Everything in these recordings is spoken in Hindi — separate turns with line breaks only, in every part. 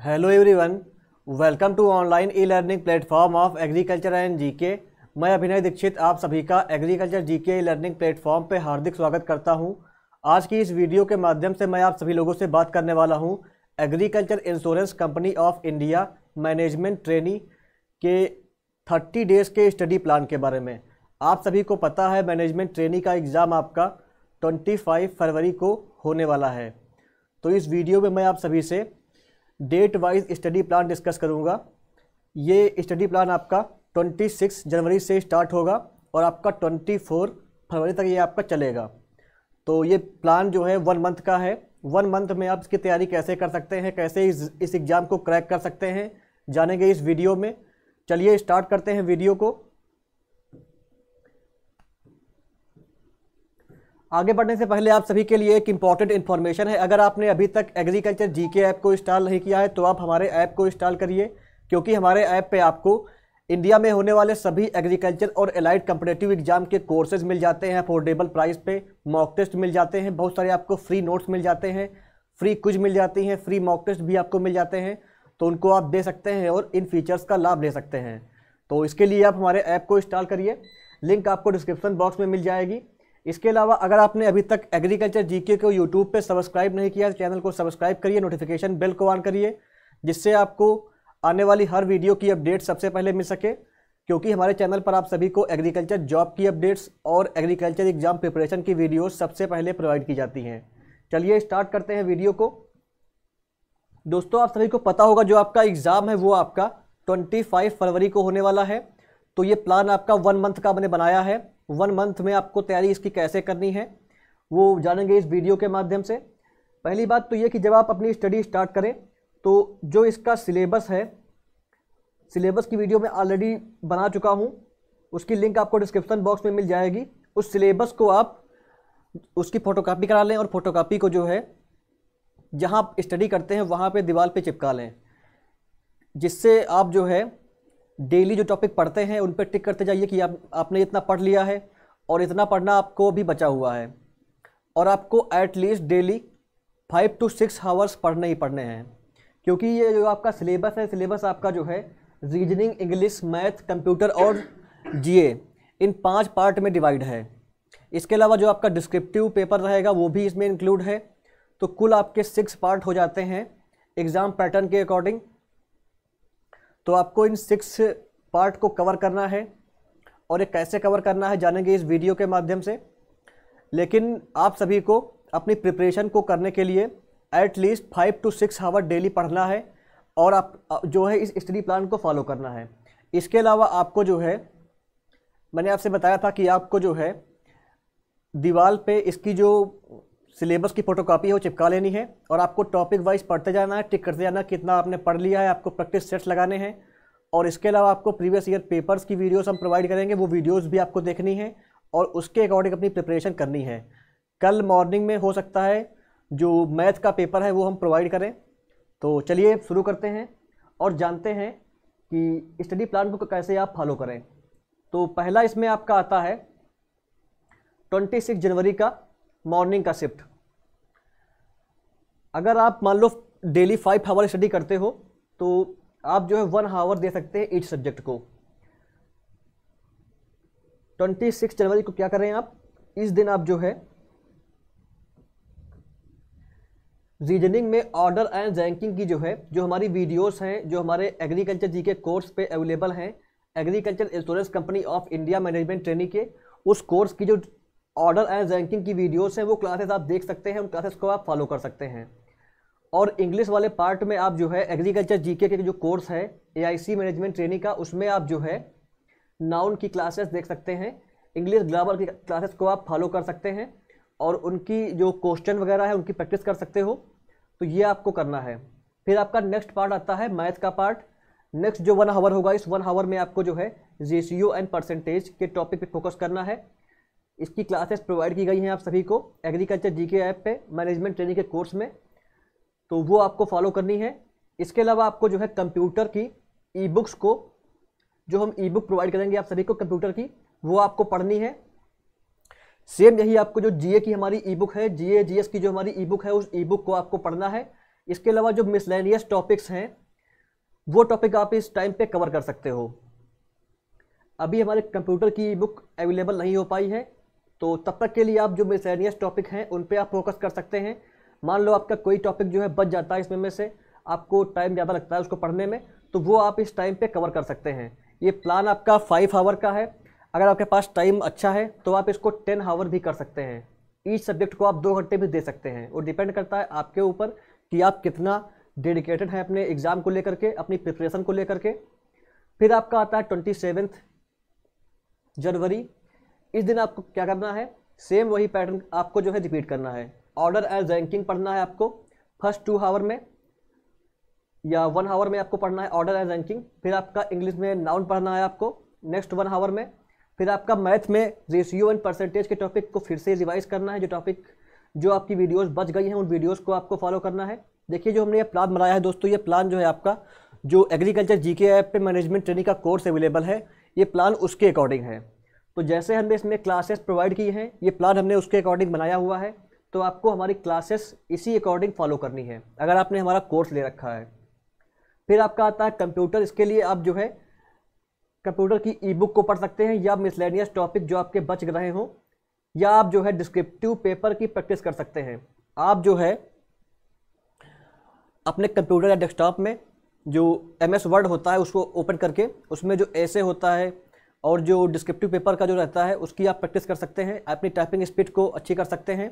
hello everyone welcome to online e learning platform of agriculture and GK मैं अभिनय दीक्षित आप सभी का agriculture GK e learning platform पे हार्दिक स्वागत करता हूं आज की इस वीडियो के माध्यम से मैं आप सभी लोगों से बात करने वाला हूं agriculture insurance company of India management trainee के थर्टी डेज़ के स्टडी प्लान के बारे में आप सभी को पता है मैनेजमेंट ट्रेनी का एग्ज़ाम आपका ट्वेंटी फाइव फरवरी को होने वाला है तो इस वीडियो में मैं आप सभी से date wise study plan discuss करूँगा ये स्टडी प्लान आपका 26 जनवरी से स्टार्ट होगा और आपका 24 फरवरी तक ये आपका चलेगा तो ये प्लान जो है वन मंथ का है वन मंथ में आप इसकी तैयारी कैसे कर सकते हैं कैसे इस इस एग्ज़ाम को क्रैक कर सकते हैं जानेंगे इस वीडियो में चलिए स्टार्ट करते हैं वीडियो को आगे बढ़ने से पहले आप सभी के लिए एक इम्पॉर्टेंट इन्फॉर्मेशन है अगर आपने अभी तक एग्रीकल्चर जी के ऐप को इंस्टॉल नहीं किया है तो आप हमारे ऐप को इंस्टॉल करिए क्योंकि हमारे ऐप पे आपको इंडिया में होने वाले सभी एग्रीकल्चर और एलाइड कम्पटेटिव एग्जाम के कोर्सेज मिल जाते हैं अफोर्डेबल प्राइस पे मॉक टेस्ट मिल जाते हैं बहुत सारे आपको फ्री नोट्स मिल जाते हैं फ्री कुछ मिल जाती हैं फ्री मॉक टेस्ट भी आपको मिल जाते हैं तो उनको आप दे सकते हैं और इन फीचर्स का लाभ ले सकते हैं तो इसके लिए आप हमारे ऐप को इंस्टॉल करिए लिंक आपको डिस्क्रिप्शन बॉक्स में मिल जाएगी इसके अलावा अगर आपने अभी तक एग्रीकल्चर जीके को यूट्यूब पे सब्सक्राइब नहीं किया तो चैनल को सब्सक्राइब करिए नोटिफिकेशन बेल को ऑन करिए जिससे आपको आने वाली हर वीडियो की अपडेट सबसे पहले मिल सके क्योंकि हमारे चैनल पर आप सभी को एग्रीकल्चर जॉब की अपडेट्स और एग्रीकल्चर एग्जाम प्रिपरेशन की वीडियो सबसे पहले प्रोवाइड की जाती हैं चलिए स्टार्ट करते हैं वीडियो को दोस्तों आप सभी को पता होगा जो आपका एग्ज़ाम है वो आपका 25 फरवरी को होने वाला है तो ये प्लान आपका वन मंथ का मैंने बनाया है वन मंथ में आपको तैयारी इसकी कैसे करनी है वो जानेंगे इस वीडियो के माध्यम से पहली बात तो ये कि जब आप अपनी स्टडी स्टार्ट करें तो जो इसका सिलेबस है सिलेबस की वीडियो मैं ऑलरेडी बना चुका हूँ उसकी लिंक आपको डिस्क्रिप्शन बॉक्स में मिल जाएगी उस सिलेबस को आप उसकी फ़ोटोकॉपी करा लें और फ़ोटोकॉपी को जो है जहाँ आप स्टडी करते हैं वहाँ पे दीवार पे चिपका लें जिससे आप जो है डेली जो टॉपिक पढ़ते हैं उन पर टिक करते जाइए कि आप आपने इतना पढ़ लिया है और इतना पढ़ना आपको भी बचा हुआ है और आपको at least daily five to six hours पढ़ने ही पढ़ने हैं क्योंकि ये जो आपका सिलेबस है सिलेबस आपका जो है रीजनिंग इंग्लिश मैथ कंप्यूटर और जीए इन पांच पार्ट में डिवाइड है इसके अलावा जो आपका डिस्क्रिप्टिव पेपर रहेगा वो भी इसमें इंक्लूड है तो कुल आपके सिक्स पार्ट हो जाते हैं एग्ज़ाम पैटर्न के अकॉर्डिंग तो आपको इन सिक्स पार्ट को कवर करना है और ये कैसे कवर करना है जानेंगे इस वीडियो के माध्यम से लेकिन आप सभी को अपनी प्रिपरेशन को करने के लिए at least five to six hour daily पढ़ना है और आप जो है इस स्टडी प्लान को फॉलो करना है इसके अलावा आपको जो है मैंने आपसे बताया था कि आपको जो है दीवार पे इसकी जो सिलेबस की फोटोकॉपी है वो चिपका लेनी है और आपको टॉपिक वाइज पढ़ते जाना है टिक करते जाना कितना आपने पढ़ लिया है आपको प्रैक्टिस सेट्स लगाने हैं और इसके अलावा आपको प्रीवियस ईयर पेपर्स की वीडियोस हम प्रोवाइड करेंगे वो वीडियोस भी आपको देखनी है और उसके अकॉर्डिंग अपनी प्रिपरेशन करनी है कल मॉर्निंग में हो सकता है जो मैथ का पेपर है वो हम प्रोवाइड करें तो चलिए शुरू करते हैं और जानते हैं कि स्टडी प्लान को कैसे आप फॉलो करें तो पहला इसमें आपका आता है 26 जनवरी का मॉर्निंग का शिफ्ट अगर आप मान लो डेली फाइव हावर स्टडी करते हो तो आप जो है वन हावर दे सकते हैं ईच सब्जेक्ट को ट्वेंटी सिक्स जनवरी को क्या करें आप इस दिन आप जो है रीजनिंग में ऑर्डर एंड रैंकिंग की जो है जो हमारी वीडियोस हैं जो हमारे एग्रीकल्चर जी के कोर्स पे अवेलेबल हैं agriculture insurance company of India management training के उस कोर्स की जो ऑर्डर एंड रैंकिंग की वीडियोस हैं वो क्लासेस आप देख सकते हैं उन क्लासेस को आप फॉलो कर सकते हैं और इंग्लिश वाले पार्ट में आप जो है एग्रीकल्चर जीके के जो कोर्स है एआईसी मैनेजमेंट ट्रेनिंग का उसमें आप जो है नाउन की क्लासेस देख सकते हैं इंग्लिश ग्रामर की क्लासेस को आप फॉलो कर सकते हैं और उनकी जो क्वेश्चन वगैरह है उनकी प्रैक्टिस कर सकते हो तो ये आपको करना है फिर आपका नेक्स्ट पार्ट आता है मैथ का पार्ट नेक्स्ट जो वन आवर होगा इस वन आवर में आपको जो है रेशियो एंड परसेंटेज के टॉपिक पे फोकस करना है इसकी क्लासेस प्रोवाइड की गई हैं आप सभी को एग्रीकल्चर जीके ऐप पे मैनेजमेंट ट्रेनिंग के कोर्स में तो वो आपको फॉलो करनी है इसके अलावा आपको जो है कंप्यूटर की ई बुक्स को जो हम ई बुक प्रोवाइड करेंगे आप सभी को कंप्यूटर की वो आपको पढ़नी है सेम यही आपको जो जीए की हमारी ई बुक है जीए जीएस की जो हमारी ई बुक है उस ई बुक को आपको पढ़ना है इसके अलावा जो मिसलेनियस टॉपिक्स हैं वो टॉपिक आप इस टाइम पे कवर कर सकते हो अभी हमारे कंप्यूटर की ई बुक अवेलेबल नहीं हो पाई है तो तब तक के लिए आप जो मिसलेनियस टॉपिक हैं उन पर आप फोकस कर सकते हैं मान लो आपका कोई टॉपिक जो है बच जाता है इसमें में से आपको टाइम ज़्यादा लगता है उसको पढ़ने में तो वो आप इस टाइम पे कवर कर सकते हैं ये प्लान आपका फाइव आवर का है अगर आपके पास टाइम अच्छा है तो आप इसको टेन आवर भी कर सकते हैं ईच सब्जेक्ट को आप दो घंटे भी दे सकते हैं और डिपेंड करता है आपके ऊपर कि आप कितना डेडिकेटेड हैं अपने एग्ज़ाम को लेकर के अपनी प्रिपरेशन को लेकर के फिर आपका आता है ट्वेंटी जनवरी इस दिन आपको क्या करना है सेम वही पैटर्न आपको जो है रिपीट करना है ऑर्डर एंड रैंकिंग पढ़ना है आपको फर्स्ट टू हावर में या वन हावर में आपको पढ़ना है ऑर्डर एंड रैंकिंग फिर आपका इंग्लिश में नाउन पढ़ना है आपको नेक्स्ट वन हावर में फिर आपका मैथ में रेशियो एंड परसेंटेज के टॉपिक को फिर से रिवाइज करना है जो टॉपिक जो आपकी वीडियोस बच गई हैं उन वीडियोस को आपको फॉलो करना है देखिए जो हमने ये प्लान बनाया है दोस्तों ये प्लान जो है आपका जो एग्रीकल्चर जीके ऐप पे मैनेजमेंट ट्रेनिंग का कोर्स अवेलेबल है ये प्लान उसके अकॉर्डिंग है तो जैसे हमने इसमें क्लासेस प्रोवाइड की हैं ये प्लान हमने उसके अकॉर्डिंग बनाया हुआ है तो आपको हमारी क्लासेस इसी अकॉर्डिंग फॉलो करनी है अगर आपने हमारा कोर्स ले रखा है फिर आपका आता है कंप्यूटर इसके लिए आप जो है कंप्यूटर की ई बुक को पढ़ सकते हैं या मिसलेनियस टॉपिक जो आपके बच रहे हों या आप जो है डिस्क्रिप्टिव पेपर की प्रैक्टिस कर सकते हैं आप जो है अपने कंप्यूटर या डेस्कटॉप में जो एम एस वर्ड होता है उसको ओपन करके उसमें जो ऐसे होता है और जो डिस्क्रिप्टिव पेपर का जो रहता है उसकी आप प्रैक्टिस कर सकते हैं अपनी टाइपिंग स्पीड को अच्छी कर सकते हैं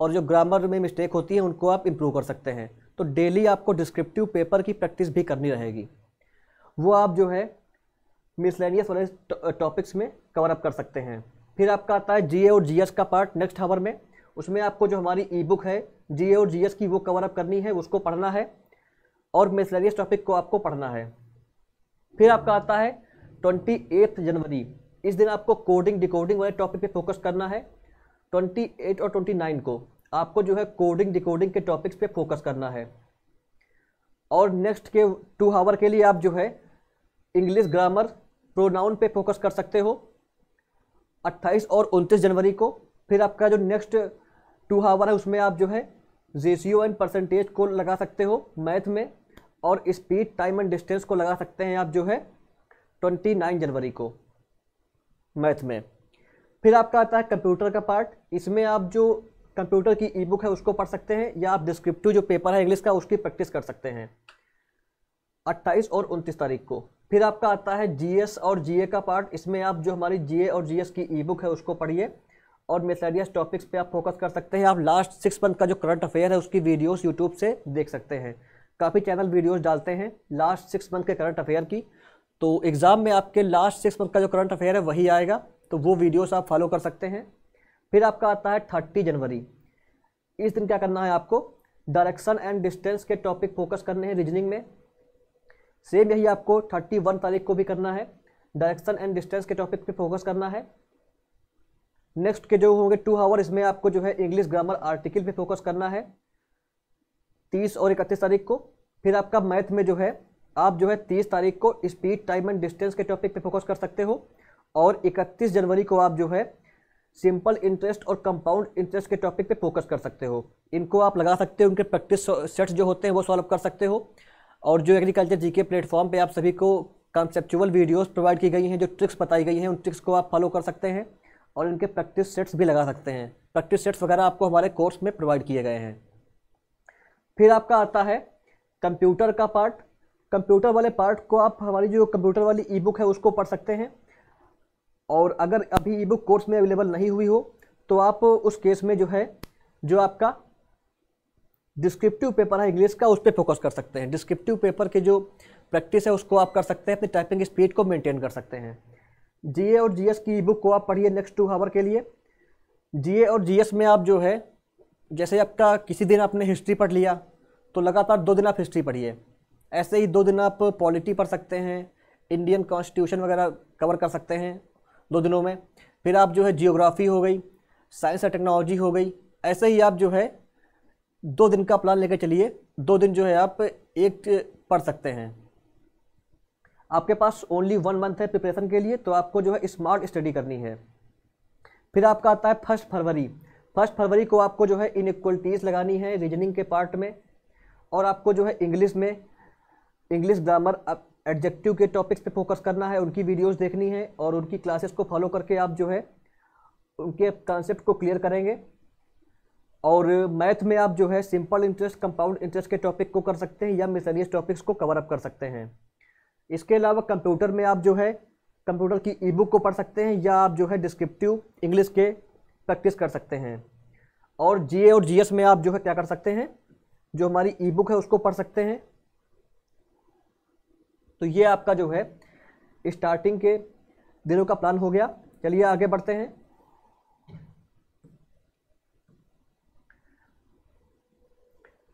और जो ग्रामर में मिस्टेक होती है उनको आप इम्प्रूव कर सकते हैं तो डेली आपको डिस्क्रिप्टिव पेपर की प्रैक्टिस भी करनी रहेगी वो आप जो है मिसलेनियस वाले टॉपिक्स uh, में कवर अप कर सकते हैं फिर आपका आता है जीए और जीएस का पार्ट नेक्स्ट हावर में उसमें आपको जो हमारी ई बुक है जीए और जीएस की वो कवर अप करनी है उसको पढ़ना है और मिसलेनियस टॉपिक को आपको पढ़ना है फिर आपका आता है ट्वेंटी जनवरी इस दिन आपको कोडिंग डिकोडिंग वाले टॉपिक पे फोकस करना है 28 और 29 को आपको जो है कोडिंग डिकोडिंग के टॉपिक्स पे फोकस करना है और नेक्स्ट के टू हावर के लिए आप जो है इंग्लिश ग्रामर प्रोनाउन पे फोकस कर सकते हो 28 और 29 जनवरी को फिर आपका जो नेक्स्ट टू हावर है उसमें आप जो है रेशियो एंड परसेंटेज को लगा सकते हो मैथ में और स्पीड टाइम एंड डिस्टेंस को लगा सकते हैं आप जो है 29 जनवरी को मैथ में फिर आपका आता है कंप्यूटर का पार्ट इसमें आप जो कंप्यूटर की ई बुक है उसको पढ़ सकते हैं या आप डिस्क्रिप्टिव जो पेपर है इंग्लिश का उसकी प्रैक्टिस कर सकते हैं 28 और 29 तारीख को फिर आपका आता है जीएस और जीए का पार्ट इसमें आप जो हमारी जीए और जीएस की ई बुक है उसको पढ़िए और मिसलेडियस टॉपिक्स पे आप फोकस कर सकते हैं आप लास्ट सिक्स मंथ का जो करंट अफेयर है उसकी वीडियोस यूट्यूब से देख सकते हैं काफ़ी चैनल वीडियोस डालते हैं लास्ट सिक्स मंथ के करंट अफेयर की तो एग्ज़ाम में आपके लास्ट सिक्स मंथ का जो करंट अफेयर है वही आएगा तो वो वीडियोस आप फॉलो कर सकते हैं फिर आपका आता है थर्टी जनवरी इस दिन क्या करना है आपको डायरेक्शन एंड डिस्टेंस के टॉपिक फोकस करने हैं रीजनिंग में सेम यही आपको थर्टी वन तारीख को भी करना है डायरेक्शन एंड डिस्टेंस के टॉपिक पे फोकस करना है नेक्स्ट के जो होंगे टू आवर इसमें आपको जो है इंग्लिश ग्रामर आर्टिकल पे फोकस करना है तीस और इकतीस तारीख को फिर आपका मैथ में जो है आप जो है तीस तारीख को स्पीड टाइम एंड डिस्टेंस के टॉपिक पे फोकस कर सकते हो और 31 जनवरी को आप जो है सिंपल इंटरेस्ट और कंपाउंड इंटरेस्ट के टॉपिक पे फोकस कर सकते हो इनको आप लगा सकते हो उनके प्रैक्टिस सेट्स जो होते हैं वो सॉल्व कर सकते हो और जो एग्रीकल्चर जीके प्लेटफॉर्म पे आप सभी को कॉन्सेप्चुअल वीडियोस प्रोवाइड की गई हैं जो ट्रिक्स बताई गई हैं उन ट्रिक्स को आप फॉलो कर सकते हैं और इनके प्रैक्टिस सेट्स भी लगा सकते हैं प्रैक्टिस सेट्स वगैरह आपको हमारे कोर्स में प्रोवाइड किए गए हैं फिर आपका आता है कंप्यूटर का पार्ट कंप्यूटर वाले पार्ट को आप हमारी जो कंप्यूटर वाली ई बुक है उसको पढ़ सकते हैं और अगर अभी ई बुक कोर्स में अवेलेबल नहीं हुई हो तो आप उस केस में जो है जो आपका डिस्क्रिप्टिव पेपर है इंग्लिश का उस पर फोकस कर सकते हैं डिस्क्रिप्टिव पेपर के जो प्रैक्टिस है उसको आप कर सकते हैं अपनी टाइपिंग स्पीड को मेंटेन कर सकते हैं जीए और जीएस की ई बुक को आप पढ़िए नेक्स्ट टू हावर के लिए जीए और जीएस में आप जो है जैसे आपका किसी दिन आपने हिस्ट्री पढ़ लिया तो लगातार दो दिन आप हिस्ट्री पढ़िए ऐसे ही दो दिन आप पॉलिटी पढ़ सकते हैं इंडियन कॉन्स्टिट्यूशन वगैरह कवर कर सकते हैं दो दिनों में फिर आप जो है जियोग्राफी हो गई साइंस और टेक्नोलॉजी हो गई ऐसे ही आप जो है दो दिन का प्लान लेकर चलिए दो दिन जो है आप एक पढ़ सकते हैं आपके पास ओनली वन मंथ है प्रिपरेशन के लिए तो आपको जो है स्मार्ट स्टडी करनी है फिर आपका आता है फर्स्ट फरवरी फर्स्ट फरवरी को आपको जो है इनक्वलिटीज़ लगानी है रीजनिंग के पार्ट में और आपको जो है इंग्लिश में इंग्लिश ग्रामर आप एडजेक्टिव के टॉपिक्स पे फोकस करना है उनकी वीडियोस देखनी है और उनकी क्लासेस को फॉलो करके आप जो है उनके कॉन्सेप्ट को क्लियर करेंगे और मैथ में आप जो है सिंपल इंटरेस्ट कंपाउंड इंटरेस्ट के टॉपिक को कर सकते हैं या मिसनियस टॉपिक्स को कवर अप कर सकते हैं इसके अलावा कंप्यूटर में आप जो है कंप्यूटर की ई बुक को पढ़ सकते हैं या आप जो है डिस्क्रिप्टिव इंग्लिश के प्रैक्टिस कर सकते हैं और ए और एस में आप जो है क्या कर सकते हैं जो हमारी ई बुक है उसको पढ़ सकते हैं तो ये आपका जो है स्टार्टिंग के दिनों का प्लान हो गया चलिए आगे बढ़ते हैं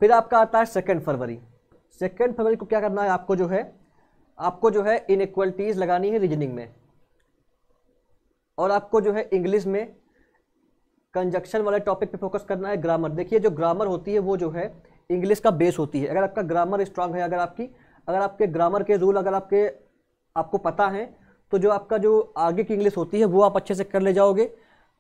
फिर आपका आता है सेकेंड फरवरी सेकेंड फरवरी को क्या करना है आपको जो है आपको जो है इनक्वलिटीज़ लगानी है रीजनिंग में और आपको जो है इंग्लिश में कंजक्शन वाले टॉपिक पे फोकस करना है ग्रामर देखिए जो ग्रामर होती है वो जो है इंग्लिश का बेस होती है अगर आपका ग्रामर स्ट्रांग है अगर आपकी अगर आपके ग्रामर के रूल अगर आपके आपको पता है तो जो आपका जो आगे की इंग्लिश होती है वो आप अच्छे से कर ले जाओगे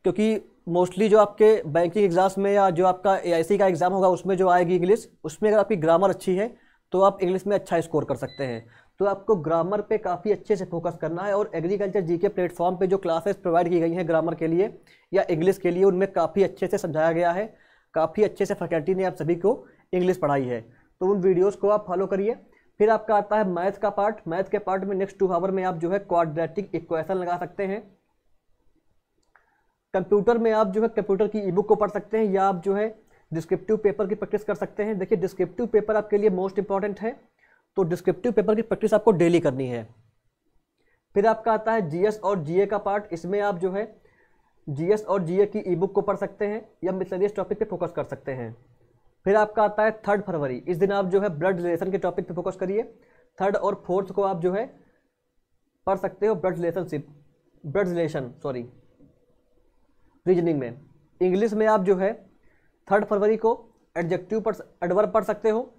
क्योंकि मोस्टली जो आपके बैंकिंग एग्ज़ाम्स में या जो आपका ए का एग्ज़ाम होगा उसमें जो आएगी इंग्लिश उसमें अगर आपकी ग्रामर अच्छी है तो आप इंग्लिश में अच्छा स्कोर कर सकते हैं तो आपको ग्रामर पे काफ़ी अच्छे से फोकस करना है और एग्रीकल्चर जीके प्लेटफॉर्म पे जो क्लासेस प्रोवाइड की गई हैं ग्रामर के लिए या इंग्लिश के लिए उनमें काफ़ी अच्छे से समझाया गया है काफ़ी अच्छे से फैकल्टी ने आप सभी को इंग्लिश पढ़ाई है तो उन वीडियोज़ को आप फॉलो करिए फिर आपका आता है मैथ का पार्ट मैथ के पार्ट में नेक्स्ट टू हावर में आप जो है क्वाड्रेटिक इक्वेशन लगा सकते हैं कंप्यूटर में आप जो है कंप्यूटर की ई बुक को पढ़ सकते हैं या आप जो है डिस्क्रिप्टिव पेपर की प्रैक्टिस कर सकते हैं देखिए डिस्क्रिप्टिव पेपर आपके लिए मोस्ट इंपॉर्टेंट है तो डिस्क्रिप्टिव पेपर की प्रैक्टिस आपको डेली करनी है फिर आपका आता है जीएस और जीए का पार्ट इसमें आप जो है जीएस और जीए की ई बुक को पढ़ सकते हैं या मिसलेनियस टॉपिक पे फोकस कर सकते हैं फिर आपका आता है थर्ड फरवरी इस दिन आप जो है ब्लड रिलेशन के टॉपिक पे फोकस करिए थर्ड और फोर्थ को आप जो है पढ़ सकते हो blood relationship blood relation sorry reasoning में इंग्लिश में आप जो है थर्ड फरवरी को एडजेक्टिव पढ़ एडवर्ब पढ़ सकते हो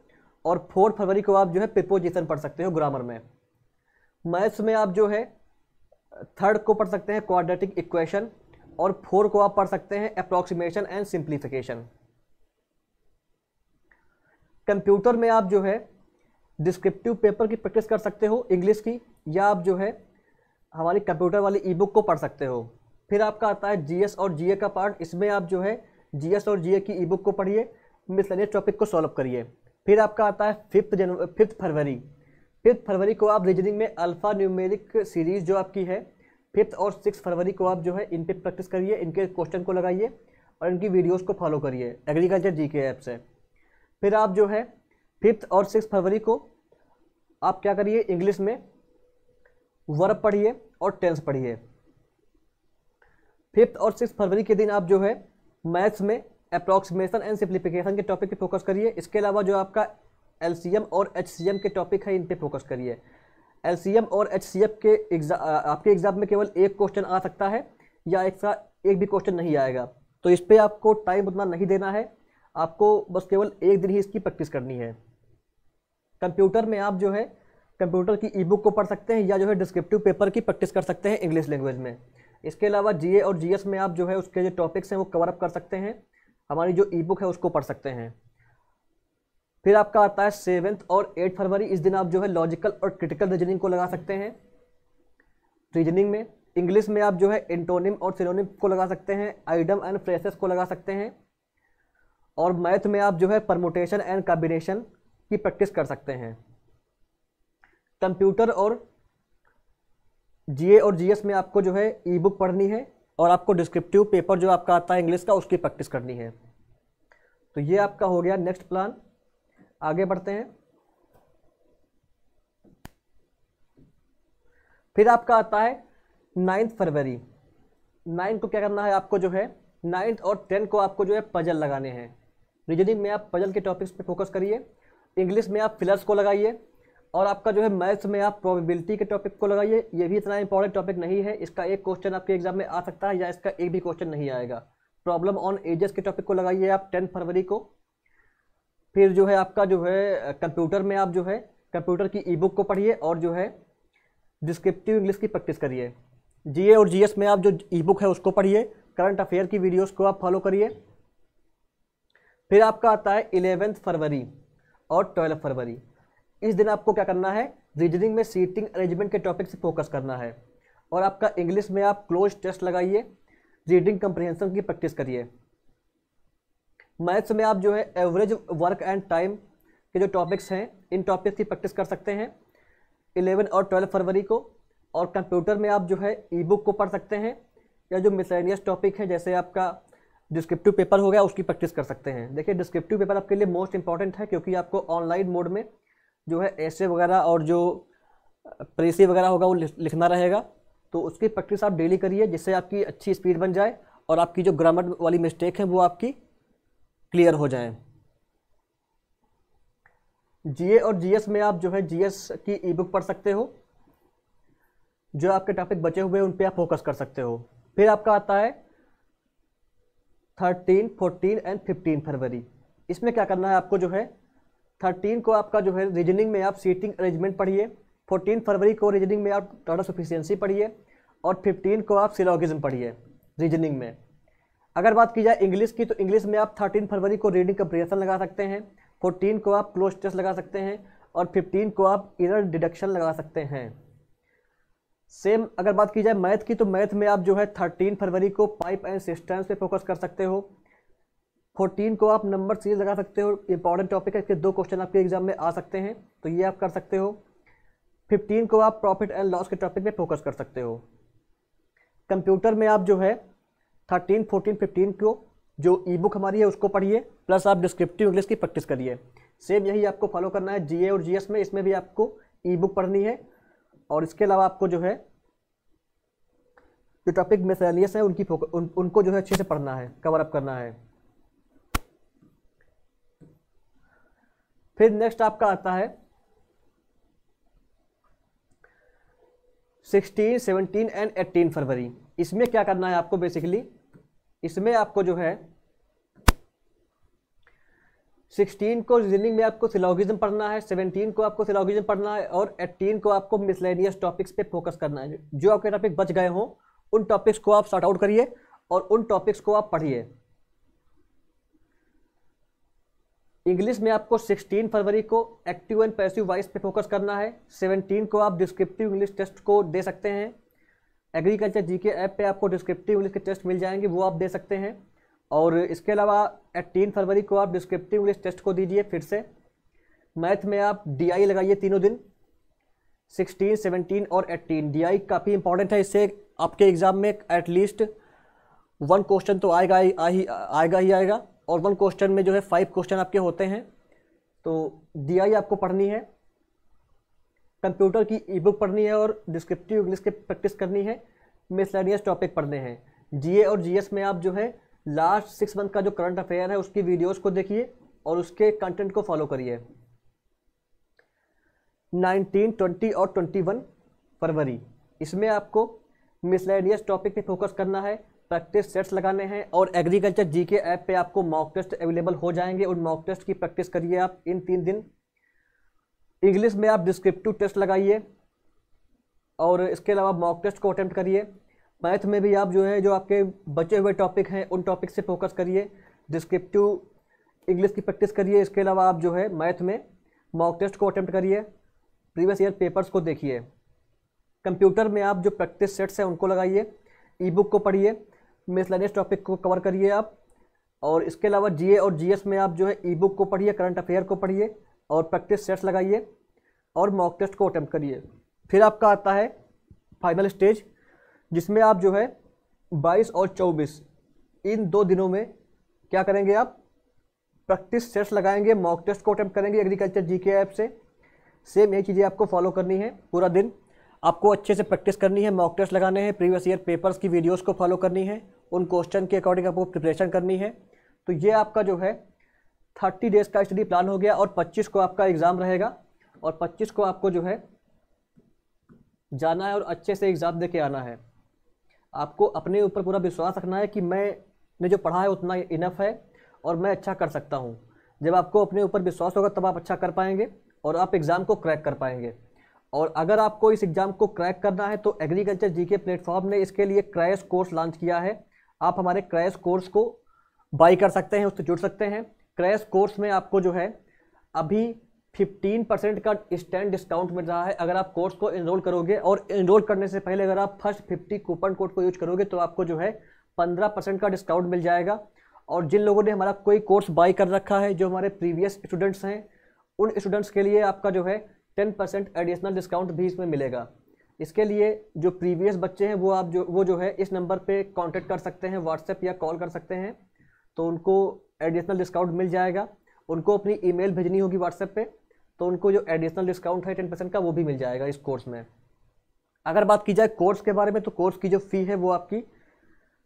और फोर्थ फरवरी को आप जो है प्रिपोजिशन पढ़ सकते हो ग्रामर में मैथ्स में आप जो है थर्ड को पढ़ सकते हैं क्वाड्रेटिक इक्वेशन और फोर को आप पढ़ सकते हैं अप्रॉक्सीमेशन एंड सिंप्लीफिकेशन कंप्यूटर में आप जो है डिस्क्रिप्टिव पेपर की प्रैक्टिस कर सकते हो इंग्लिश की या आप जो है हमारी कंप्यूटर वाली ई बुक को पढ़ सकते हो फिर आपका आता है जीएस और जीए का पार्ट इसमें आप जो है जीएस और जीए की ई बुक को पढ़िए मिसलेनियस टॉपिक को सॉल्व करिए फिर आपका आता है फिफ्थ जनवरी फिफ्थ फरवरी फिफ्थ फरवरी को आप रीजनिंग में अल्फ़ा न्यूमेरिक सीरीज़ जो आपकी है फिफ्थ और सिक्स फरवरी को आप जो है इन पर प्रैक्टिस करिए इनके क्वेश्चन को लगाइए और इनकी वीडियोज़ को फॉलो करिए एग्रीकल्चर जी के ऐप से फिर आप जो है फिफ्थ और सिक्स फरवरी को आप क्या करिए इंग्लिश में वर्ब पढ़िए और टेंस पढ़िए फिफ्थ और सिक्स फरवरी के दिन आप जो है मैथ्स में अप्रॉक्सीमेशन एंड सिंप्लीफिकेशन के टॉपिक पे फोकस करिए इसके अलावा जो आपका एल और एच के टॉपिक है इन पर फोकस करिए एल और एच के एग्जाम आपके एग्जाम में केवल एक क्वेश्चन आ सकता है या एक सा एक भी क्वेश्चन नहीं आएगा तो इस पर आपको टाइम उतना नहीं देना है आपको बस केवल एक दिन ही इसकी प्रैक्टिस करनी है कंप्यूटर में आप जो है कंप्यूटर की ई बुक को पढ़ सकते हैं या जो है डिस्क्रिप्टिव पेपर की प्रैक्टिस कर सकते हैं इंग्लिश लैंग्वेज में इसके अलावा जीए और जीएस में आप जो है उसके जो टॉपिक्स हैं वो कवर अप कर सकते हैं हमारी जो ई बुक है उसको पढ़ सकते हैं फिर आपका आता है सेवन्थ और एट फरवरी इस दिन आप जो है लॉजिकल और क्रिटिकल रीजनिंग को लगा सकते हैं रीजनिंग में इंग्लिश में आप जो है एंटोनिम और सिनोनिम को लगा सकते हैं आइडम एंड फ्रेसेस को लगा सकते हैं और मैथ में आप जो है परमोटेशन एंड कॉम्बिनेशन की प्रैक्टिस कर सकते हैं कंप्यूटर और जीए और जीएस में आपको जो है ई बुक पढ़नी है और आपको डिस्क्रिप्टिव पेपर जो आपका आता है इंग्लिश का उसकी प्रैक्टिस करनी है तो ये आपका हो गया नेक्स्ट प्लान आगे बढ़ते हैं फिर आपका आता है नाइन्थ फरवरी नाइन्थ को क्या करना है आपको जो है नाइन्थ और टेंथ को आपको जो है पजल लगाने हैं तो रीजनिंग में आप पजल के टॉपिक्स पे फोकस करिए इंग्लिश में आप फिलर्स को लगाइए और आपका जो है मैथ्स में आप प्रोबेबिलिटी के टॉपिक को लगाइए ये भी इतना इंपॉर्टेंट टॉपिक नहीं है इसका एक क्वेश्चन आपके एग्जाम में आ सकता है या इसका एक भी क्वेश्चन नहीं आएगा प्रॉब्लम ऑन एजेस के टॉपिक को लगाइए आप टेंथ फरवरी को फिर जो है आपका जो है कंप्यूटर में आप जो है कंप्यूटर की ई बुक को पढ़िए और जो है डिस्क्रिप्टिव इंग्लिश की प्रैक्टिस करिए जीए और जीएस में आप जो ई बुक है उसको पढ़िए करंट अफेयर की वीडियोस को आप फॉलो करिए फिर आपका आता है इलेवेंथ फरवरी और ट्वेल्व फरवरी इस दिन आपको क्या करना है रीजनिंग में सीटिंग अरेंजमेंट के टॉपिक से फोकस करना है और आपका इंग्लिश में आप क्लोज टेस्ट लगाइए रीडिंग कंप्रहेंसन की प्रैक्टिस करिए मैथ्स में आप जो है एवरेज वर्क एंड टाइम के जो टॉपिक्स हैं इन टॉपिक्स की प्रैक्टिस कर सकते हैं 11 और 12 फरवरी को और कंप्यूटर में आप जो है ई बुक को पढ़ सकते हैं या जो मिसलेनियस टॉपिक है जैसे आपका डिस्क्रिप्टिव पेपर हो गया उसकी प्रैक्टिस कर सकते हैं देखिए डिस्क्रिप्टिव पेपर आपके लिए मोस्ट इंपॉर्टेंट है क्योंकि आपको ऑनलाइन मोड में जो है ऐसे वगैरह और जो प्रेसी वगैरह होगा वो लिखना रहेगा तो उसकी प्रैक्टिस आप डेली करिए जिससे आपकी अच्छी स्पीड बन जाए और आपकी जो ग्रामर वाली मिस्टेक है वो आपकी क्लियर हो जाए जीए और जीएस में आप जो है जीएस की ई बुक पढ़ सकते हो जो आपके टॉपिक बचे हुए हैं उन पर आप फोकस कर सकते हो फिर आपका आता है थर्टीन फोर्टीन एंड फिफ्टीन फरवरी इसमें क्या करना है आपको जो है थर्टीन को आपका जो है रीजनिंग में आप सीटिंग अरेंजमेंट पढ़िए फोर्टीन फरवरी को रीजनिंग में आप टोटल सफिशियंसी पढ़िए और फिफ्टीन को आप सिलोगिज्म पढ़िए रीजनिंग में अगर बात की जाए इंग्लिश की तो इंग्लिश में आप थर्टीन फरवरी को रीडिंग कंप्रेशन लगा सकते हैं फोर्टीन को आप क्लोज टेस्ट लगा सकते हैं और फिफ्टीन को आप इनर डिडक्शन लगा सकते हैं सेम अगर बात की जाए मैथ की तो मैथ में आप जो है थर्टीन फरवरी को पाइप एंड सिस्टम्स पे फोकस कर सकते हो फोर्टीन को आप नंबर सीरीज लगा सकते हो इंपॉर्टेंट टॉपिक है इसके दो क्वेश्चन आपके एग्जाम में आ सकते हैं तो ये आप कर सकते हो फिफ्टीन को आप प्रॉफिट एंड लॉस के टॉपिक पर फोकस कर सकते हो कंप्यूटर में आप जो है थर्टीन फोर्टीन फिफ्टीन को जो ई बुक हमारी है उसको पढ़िए प्लस आप डिस्क्रिप्टिव इंग्लिश की प्रैक्टिस करिए सेम यही आपको फॉलो करना है जीए और जीएस में इसमें भी आपको ई बुक पढ़नी है और इसके अलावा आपको जो है जो टॉपिक मिसलियस है उनकी उन, उनको जो है अच्छे से पढ़ना है कवर अप करना है फिर नेक्स्ट आपका आता है सिक्सटीन सेवनटीन एंड एट्टीन फरवरी इसमें क्या करना है आपको बेसिकली इसमें आपको जो है सिक्सटीन को रीजनिंग में आपको सिलोगिज्म पढ़ना है सेवनटीन को आपको सिलोगिज्म पढ़ना है और एट्टीन को आपको मिसलेनियस टॉपिक्स पे फोकस करना है जो आपके टॉपिक बच गए हों उन टॉपिक्स को आप शॉर्ट आउट करिए और उन टॉपिक्स को आप पढ़िए इंग्लिश में आपको 16 फरवरी को एक्टिव एंड पैसिव वाइस पे फोकस करना है 17 को आप डिस्क्रिप्टिव इंग्लिश टेस्ट को दे सकते हैं एग्रीकल्चर जीके ऐप पे आपको डिस्क्रिप्टिव इंग्लिश के टेस्ट मिल जाएंगे वो आप दे सकते हैं और इसके अलावा एट्टीन फरवरी को आप डिस्क्रिप्टिव इंग्लिश टेस्ट को दीजिए फिर से मैथ में आप डी आई लगाइए तीनों दिन सिक्सटीन सेवनटीन और एट्टीन डी आई काफ़ी इंपॉर्टेंट है इससे आपके एग्ज़ाम में एटलीस्ट वन क्वेश्चन तो आएगा ही आएगा ही आएगा और वन क्वेश्चन में जो है फाइव क्वेश्चन आपके होते हैं तो डी आई आपको पढ़नी है कंप्यूटर की ई बुक पढ़नी है और डिस्क्रिप्टिव इंग्लिश की प्रैक्टिस करनी है मिसलेनियस टॉपिक पढ़ने हैं जी ए और जी एस में आप जो है लास्ट सिक्स मंथ का जो करंट अफेयर है उसकी वीडियोस को देखिए और उसके कंटेंट को फॉलो करिए 19, 20 और 21 फरवरी इसमें आपको मिसलेडियस टॉपिक पे फोकस करना है प्रैक्टिस सेट्स लगाने हैं और एग्रीकल्चर जीके ऐप पे आपको मॉक टेस्ट अवेलेबल हो जाएंगे उन मॉक टेस्ट की प्रैक्टिस करिए आप इन तीन दिन इंग्लिश में आप डिस्क्रिप्टिव टेस्ट लगाइए और इसके अलावा मॉक टेस्ट को अटैम्प्ट करिए मैथ में भी आप जो है जो आपके बचे हुए टॉपिक हैं उन टॉपिक से फोकस करिए डिस्क्रिप्टिव इंग्लिश की प्रैक्टिस करिए इसके अलावा आप जो है मैथ में मॉक टेस्ट को अटैम्प्ट करिए प्रीवियस ईयर पेपर्स को देखिए कंप्यूटर में आप जो प्रैक्टिस सेट्स हैं उनको लगाइए ई बुक को पढ़िए मिसलेनियस टॉपिक को कवर करिए आप और इसके अलावा जीए और जीएस में आप जो है ई बुक को पढ़िए करंट अफेयर को पढ़िए और प्रैक्टिस सेट्स लगाइए और मॉक टेस्ट को अटैम्प्ट करिए फिर आपका आता है फाइनल स्टेज जिसमें आप जो है बाईस और चौबीस इन दो दिनों में क्या करेंगे आप प्रैक्टिस सेट्स लगाएंगे मॉक टेस्ट को अटैम्प्ट करेंगे एग्रीकल्चर जी के ऐप से सेम ये चीज़ें आपको फॉलो करनी है पूरा दिन आपको अच्छे से प्रैक्टिस करनी है मॉक टेस्ट लगाने हैं प्रीवियस ईयर पेपर्स की वीडियोस को फॉलो करनी है उन क्वेश्चन के अकॉर्डिंग आपको प्रिपरेशन करनी है तो ये आपका जो है थर्टी डेज़ का स्टडी प्लान हो गया और पच्चीस को आपका एग्ज़ाम रहेगा और पच्चीस को आपको जो है जाना है और अच्छे से एग्ज़ाम दे के आना है आपको अपने ऊपर पूरा विश्वास रखना है कि मैंने जो पढ़ा है उतना इनफ है और मैं अच्छा कर सकता हूँ जब आपको अपने ऊपर विश्वास होगा तब आप अच्छा कर पाएंगे और आप एग्ज़ाम को क्रैक कर पाएंगे और अगर आपको इस एग्ज़ाम को क्रैक करना है तो एग्रीकल्चर के प्लेटफॉर्म ने इसके लिए क्रैश कोर्स लॉन्च किया है आप हमारे क्रैश कोर्स को बाई कर सकते हैं उससे जुड़ सकते हैं क्रैश कोर्स में आपको जो है अभी फिफ्टीन परसेंट का स्टैंड डिस्काउंट मिल रहा है अगर आप कोर्स को इनरोल करोगे और इनरोल करने से पहले अगर आप फर्स्ट फिफ्टी कूपन कोड को यूज करोगे तो आपको जो है पंद्रह परसेंट का डिस्काउंट मिल जाएगा और जिन लोगों ने हमारा कोई कोर्स बाई कर रखा है जो हमारे प्रीवियस स्टूडेंट्स हैं उन स्टूडेंट्स के लिए आपका जो है टेन परसेंट एडिशनल डिस्काउंट भी इसमें मिलेगा इसके लिए जो प्रीवियस बच्चे हैं वो आप जो वो जो है इस नंबर पर कॉन्टेक्ट कर सकते हैं व्हाट्सएप या कॉल कर सकते हैं तो उनको एडिशनल डिस्काउंट मिल जाएगा उनको अपनी ईमेल भेजनी होगी व्हाट्सएप पे तो उनको जो एडिशनल डिस्काउंट है टेन परसेंट का वो भी मिल जाएगा इस कोर्स में अगर बात की जाए कोर्स के बारे में तो कोर्स की जो फ़ी है वो आपकी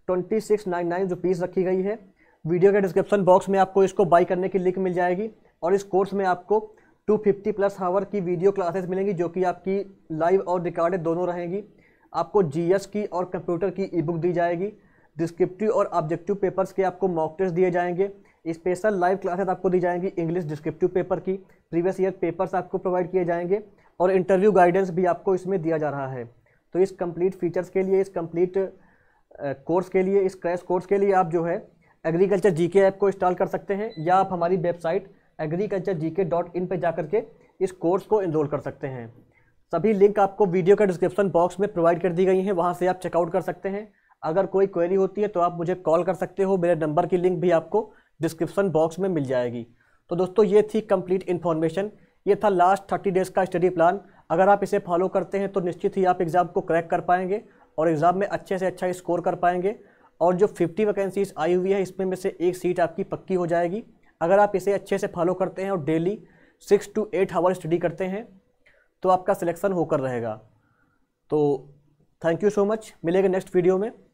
ट्वेंटी सिक्स नाइन नाइन जो पीस रखी गई है वीडियो के डिस्क्रिप्शन बॉक्स में आपको इसको बाई करने की लिंक मिल जाएगी और इस कोर्स में आपको टू फिफ्टी प्लस हावर की वीडियो क्लासेस मिलेंगी जो कि आपकी लाइव और रिकॉर्डेड दोनों रहेंगी आपको जीएस की और कंप्यूटर की ई बुक दी जाएगी डिस्क्रिप्टिव और ऑब्जेक्टिव पेपर्स के आपको मॉक टेस्ट दिए जाएंगे स्पेशल लाइव क्लासेस आपको दी जाएंगी इंग्लिश डिस्क्रिप्टिव पेपर की प्रीवियस ईयर पेपर्स आपको प्रोवाइड किए जाएंगे और इंटरव्यू गाइडेंस भी आपको इसमें दिया जा रहा है तो इस कंप्लीट फीचर्स के लिए इस कंप्लीट कोर्स के लिए इस क्रैश कोर्स के लिए आप जो है एग्रीकल्चर जी के ऐप को इंस्टॉल कर सकते हैं या आप हमारी वेबसाइट एग्रीकल्चर जी के डॉट इन पर जा के इस कोर्स को इनरोल कर सकते हैं सभी लिंक आपको वीडियो का डिस्क्रिप्शन बॉक्स में प्रोवाइड कर दी गई हैं वहाँ से आप चेकआउट कर सकते हैं अगर कोई क्वेरी होती है तो आप मुझे कॉल कर सकते हो मेरे नंबर की लिंक भी आपको डिस्क्रिप्शन बॉक्स में मिल जाएगी तो दोस्तों ये थी कंप्लीट इन्फॉर्मेशन ये था लास्ट थर्टी डेज़ का स्टडी प्लान अगर आप इसे फॉलो करते हैं तो निश्चित ही आप एग्ज़ाम को क्रैक कर पाएंगे और एग्ज़ाम में अच्छे से अच्छा स्कोर कर पाएंगे और जो 50 वैकेंसीज आई हुई है इसमें में से एक सीट आपकी पक्की हो जाएगी अगर आप इसे अच्छे से फॉलो करते हैं और daily six to eight hour study करते हैं तो आपका सिलेक्शन होकर रहेगा तो थैंक यू सो मच मिलेगा नेक्स्ट वीडियो में